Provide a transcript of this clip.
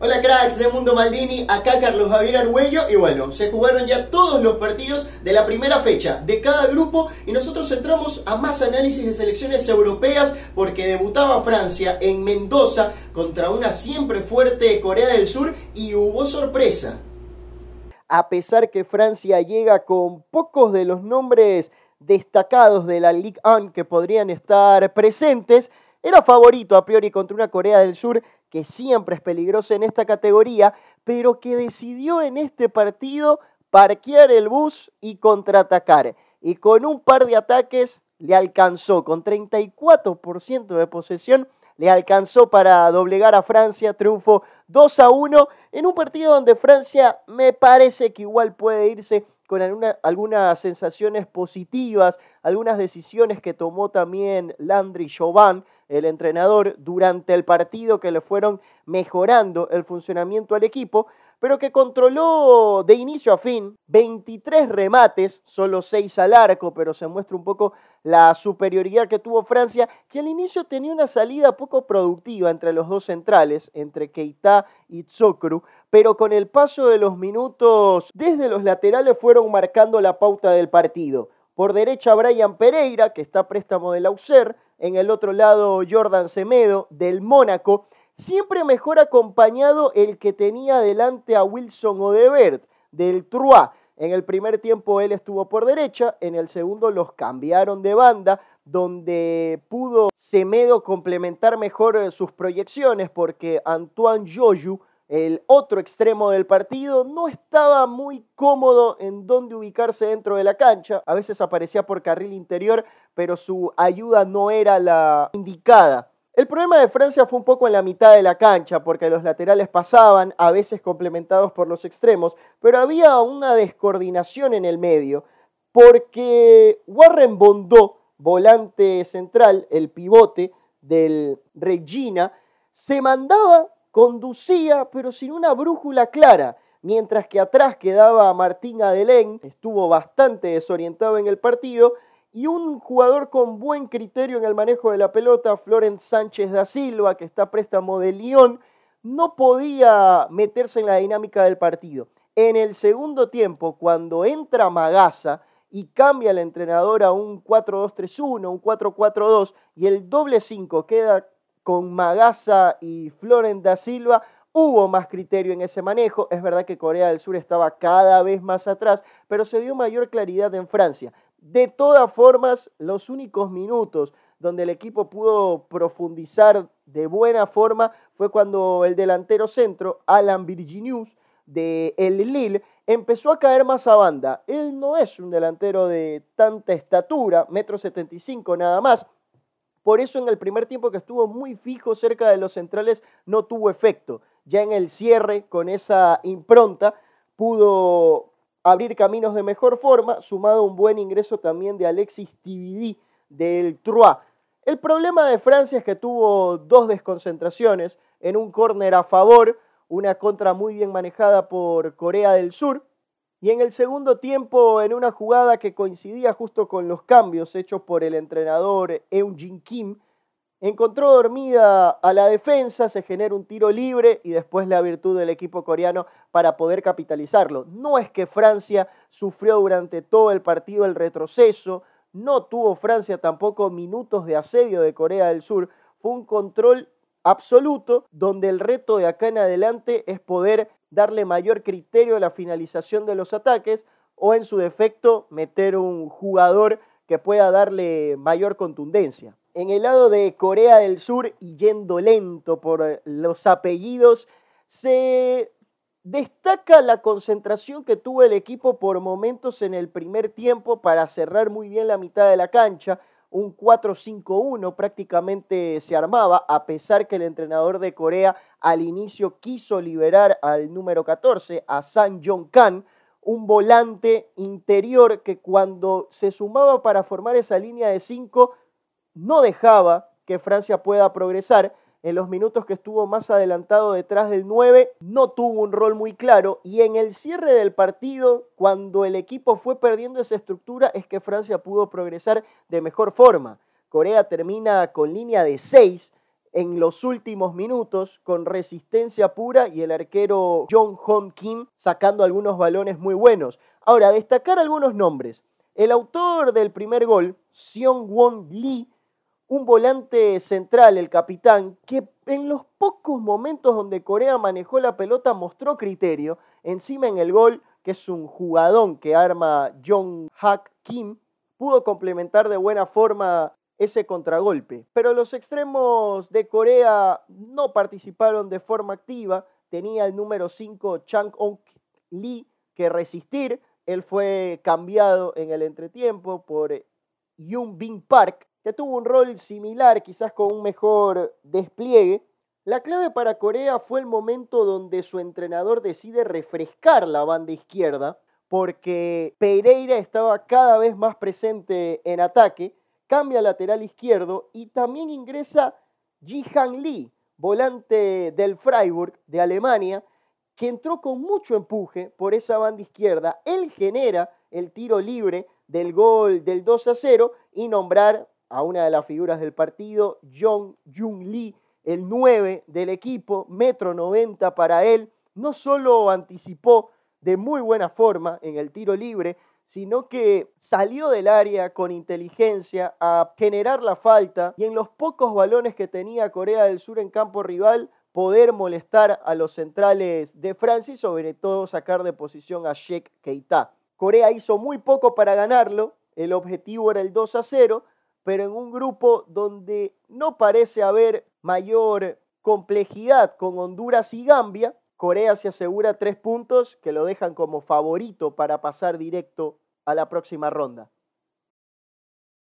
Hola cracks de Mundo Maldini, acá Carlos Javier Arguello y bueno, se jugaron ya todos los partidos de la primera fecha de cada grupo y nosotros entramos a más análisis de selecciones europeas porque debutaba Francia en Mendoza contra una siempre fuerte Corea del Sur y hubo sorpresa. A pesar que Francia llega con pocos de los nombres destacados de la Ligue 1 que podrían estar presentes, era favorito a priori contra una Corea del Sur que siempre es peligroso en esta categoría, pero que decidió en este partido parquear el bus y contraatacar. Y con un par de ataques le alcanzó, con 34% de posesión, le alcanzó para doblegar a Francia, triunfo 2 a 1, en un partido donde Francia me parece que igual puede irse con algunas sensaciones positivas, algunas decisiones que tomó también Landry Chauvin, el entrenador durante el partido que le fueron mejorando el funcionamiento al equipo, pero que controló de inicio a fin 23 remates, solo 6 al arco, pero se muestra un poco la superioridad que tuvo Francia, que al inicio tenía una salida poco productiva entre los dos centrales, entre Keita y Tsokru, pero con el paso de los minutos desde los laterales fueron marcando la pauta del partido. Por derecha Brian Pereira, que está a préstamo del Auxerre, en el otro lado Jordan Semedo del Mónaco, siempre mejor acompañado el que tenía delante a Wilson Odebert del Troyes. En el primer tiempo él estuvo por derecha, en el segundo los cambiaron de banda, donde pudo Semedo complementar mejor eh, sus proyecciones porque Antoine Joyu el otro extremo del partido, no estaba muy cómodo en dónde ubicarse dentro de la cancha. A veces aparecía por carril interior, pero su ayuda no era la indicada. El problema de Francia fue un poco en la mitad de la cancha, porque los laterales pasaban, a veces complementados por los extremos, pero había una descoordinación en el medio, porque Warren Bondó, volante central, el pivote del Regina, se mandaba Conducía, pero sin una brújula clara, mientras que atrás quedaba Martín Adelén, estuvo bastante desorientado en el partido, y un jugador con buen criterio en el manejo de la pelota, Florent Sánchez da Silva, que está a préstamo de Lyon, no podía meterse en la dinámica del partido. En el segundo tiempo, cuando entra Magaza y cambia el entrenador a un 4-2-3-1, un 4-4-2 y el doble 5 queda con Magasa y Florent da Silva, hubo más criterio en ese manejo. Es verdad que Corea del Sur estaba cada vez más atrás, pero se dio mayor claridad en Francia. De todas formas, los únicos minutos donde el equipo pudo profundizar de buena forma fue cuando el delantero centro, Alan Virginius, de El Lille, empezó a caer más a banda. Él no es un delantero de tanta estatura, metro 75 nada más, por eso en el primer tiempo que estuvo muy fijo cerca de los centrales no tuvo efecto. Ya en el cierre, con esa impronta, pudo abrir caminos de mejor forma, sumado un buen ingreso también de Alexis Tibidí del Troyes. El problema de Francia es que tuvo dos desconcentraciones en un córner a favor, una contra muy bien manejada por Corea del Sur, y en el segundo tiempo, en una jugada que coincidía justo con los cambios hechos por el entrenador Jin Kim, encontró dormida a la defensa, se genera un tiro libre y después la virtud del equipo coreano para poder capitalizarlo. No es que Francia sufrió durante todo el partido el retroceso, no tuvo Francia tampoco minutos de asedio de Corea del Sur, fue un control absoluto donde el reto de acá en adelante es poder darle mayor criterio a la finalización de los ataques o en su defecto meter un jugador que pueda darle mayor contundencia. En el lado de Corea del Sur, y yendo lento por los apellidos, se destaca la concentración que tuvo el equipo por momentos en el primer tiempo para cerrar muy bien la mitad de la cancha. Un 4-5-1 prácticamente se armaba, a pesar que el entrenador de Corea al inicio quiso liberar al número 14, a San John Khan, un volante interior que cuando se sumaba para formar esa línea de 5 no dejaba que Francia pueda progresar. En los minutos que estuvo más adelantado detrás del 9 no tuvo un rol muy claro y en el cierre del partido, cuando el equipo fue perdiendo esa estructura, es que Francia pudo progresar de mejor forma. Corea termina con línea de 6 en los últimos minutos con resistencia pura y el arquero John Hong Kim sacando algunos balones muy buenos. Ahora, destacar algunos nombres. El autor del primer gol, Sion Won Lee, un volante central, el capitán, que en los pocos momentos donde Corea manejó la pelota mostró criterio. Encima en el gol, que es un jugadón que arma John Hak Kim, pudo complementar de buena forma ese contragolpe. Pero los extremos de Corea no participaron de forma activa. Tenía el número 5 Chang Ong Lee que resistir. Él fue cambiado en el entretiempo por Yoon Bin Park, que tuvo un rol similar, quizás con un mejor despliegue. La clave para Corea fue el momento donde su entrenador decide refrescar la banda izquierda, porque Pereira estaba cada vez más presente en ataque cambia lateral izquierdo y también ingresa Han Lee, volante del Freiburg de Alemania, que entró con mucho empuje por esa banda izquierda. Él genera el tiro libre del gol del 2 a 0 y nombrar a una de las figuras del partido, Jong Jung Lee, el 9 del equipo, metro 90 para él. No solo anticipó de muy buena forma en el tiro libre, sino que salió del área con inteligencia a generar la falta y en los pocos balones que tenía Corea del Sur en campo rival poder molestar a los centrales de Francia y sobre todo sacar de posición a Sheikh Keita. Corea hizo muy poco para ganarlo, el objetivo era el 2 a 0, pero en un grupo donde no parece haber mayor complejidad con Honduras y Gambia, Corea se asegura tres puntos que lo dejan como favorito para pasar directo a la próxima ronda.